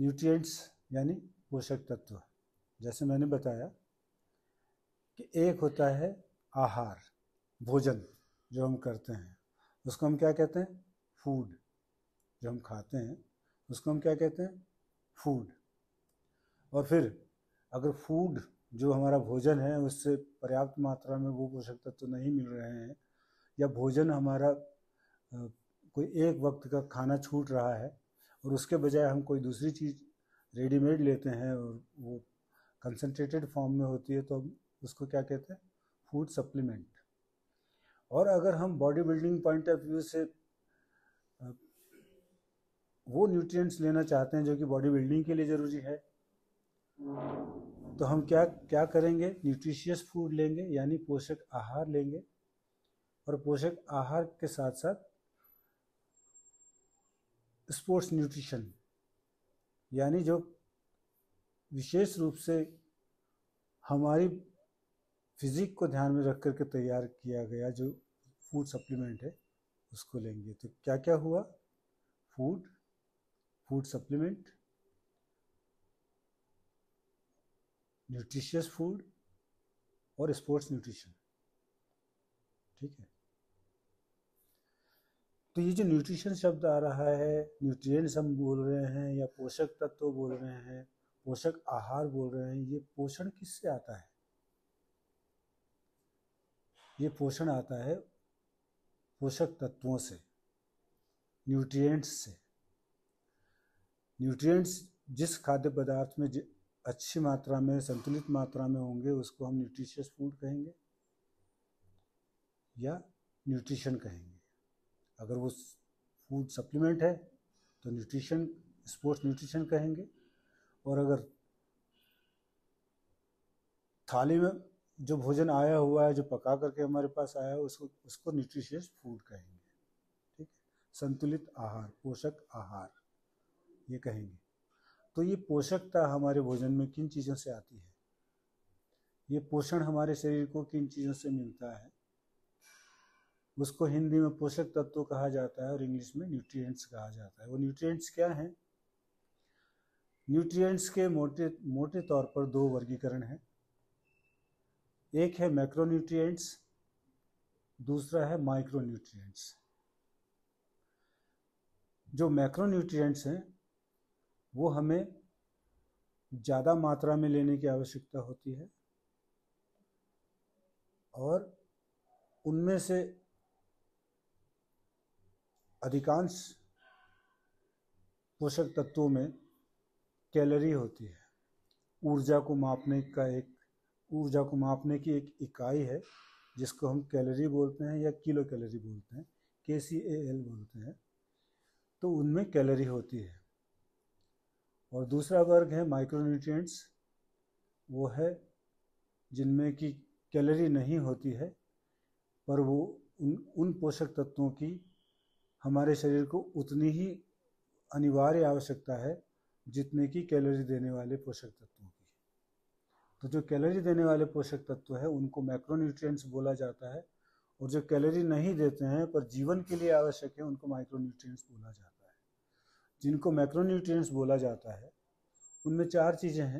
nutrients यानी पोषक तत्व जैसे मैंने बताया कि एक होता है आहार भोजन जो हम करते हैं उसको हम क्या कहते हैं फूड जो हम खाते हैं उसको हम क्या कहते हैं फूड और फिर अगर फूड जो हमारा भोजन है उससे पर्याप्त मात्रा में वो पोषक तत्व तो नहीं मिल रहे हैं या भोजन हमारा कोई एक वक्त का खाना छूट रहा है और उसके बजाय हम कोई दूसरी चीज़ रेडीमेड लेते हैं और वो कंसनट्रेटेड फॉर्म में होती है तो हम उसको क्या कहते हैं फूड सप्लीमेंट और अगर हम body building point of view से वो न्यूट्रिएंट्स लेना चाहते हैं जो कि बॉडी बिल्डिंग के लिए ज़रूरी है तो हम क्या क्या करेंगे न्यूट्रिशियस फूड लेंगे यानी पोषक आहार लेंगे और पोषक आहार के साथ साथ स्पोर्ट्स न्यूट्रिशन यानी जो विशेष रूप से हमारी फिजिक को ध्यान में रख करके तैयार किया गया जो फूड सप्लीमेंट है उसको लेंगे तो क्या क्या हुआ food food supplement nutritious food और स्पोर्ट्स न्यूट्रिशन ठीक है तो ये जो न्यूट्रिशन शब्द आ रहा है न्यूट्रिएंट्स हम बोल रहे हैं या पोषक तत्व बोल रहे हैं पोषक आहार बोल रहे हैं ये पोषण किससे आता है ये पोषण आता है पोषक तत्वों से न्यूट्रिएंट्स से न्यूट्रिएंट्स जिस खाद्य पदार्थ में अच्छी मात्रा में संतुलित मात्रा में होंगे उसको हम न्यूट्रिशियस फूड कहेंगे या न्यूट्रिशन कहेंगे अगर वो फूड सप्लीमेंट है तो न्यूट्रिशन स्पोर्ट्स न्यूट्रिशन कहेंगे और अगर थाली में जो भोजन आया हुआ है जो पका करके हमारे पास आया है उसको उसको न्यूट्रिशियस फूड कहेंगे ठीक संतुलित आहार पोषक आहार ये कहेंगे तो ये पोषकता हमारे भोजन में किन चीज़ों से आती है ये पोषण हमारे शरीर को किन चीज़ों से मिलता है उसको हिंदी में पोषक तत्व कहा जाता है और इंग्लिश में न्यूट्रिएंट्स कहा जाता है वो न्यूट्रिएंट्स क्या हैं न्यूट्रिएंट्स के मोटे मोटे तौर पर दो वर्गीकरण हैं एक है मैक्रोन्यूट्रिएंट्स दूसरा है माइक्रोन्यूट्रिएंट्स जो मैक्रोन्यूट्रिएंट्स हैं वो हमें ज़्यादा मात्रा में लेने की आवश्यकता होती है और उनमें से अधिकांश पोषक तत्वों में कैलोरी होती है ऊर्जा को मापने का एक ऊर्जा को मापने की एक इकाई है जिसको हम कैलोरी बोलते हैं या किलो कैलोरी बोलते हैं के सी ए एल बोलते हैं तो उनमें कैलोरी होती है और दूसरा वर्ग है माइक्रोन्यूट्रिएंट्स वो है जिनमें कि कैलोरी नहीं होती है पर वो उन उन पोषक तत्वों की हमारे शरीर को उतनी ही अनिवार्य आवश्यकता है जितने की कैलोरी देने वाले पोषक तत्वों की तो जो कैलोरी देने वाले पोषक तत्व है उनको माइक्रोन्यूट्रिएंट्स बोला जाता है और जो कैलोरी नहीं देते हैं पर जीवन के लिए आवश्यक है उनको माइक्रोन्यूट्रिएंट्स बोला जाता है जिनको माइक्रोन्यूट्रिएंट्स बोला जाता है उनमें चार चीज़ें हैं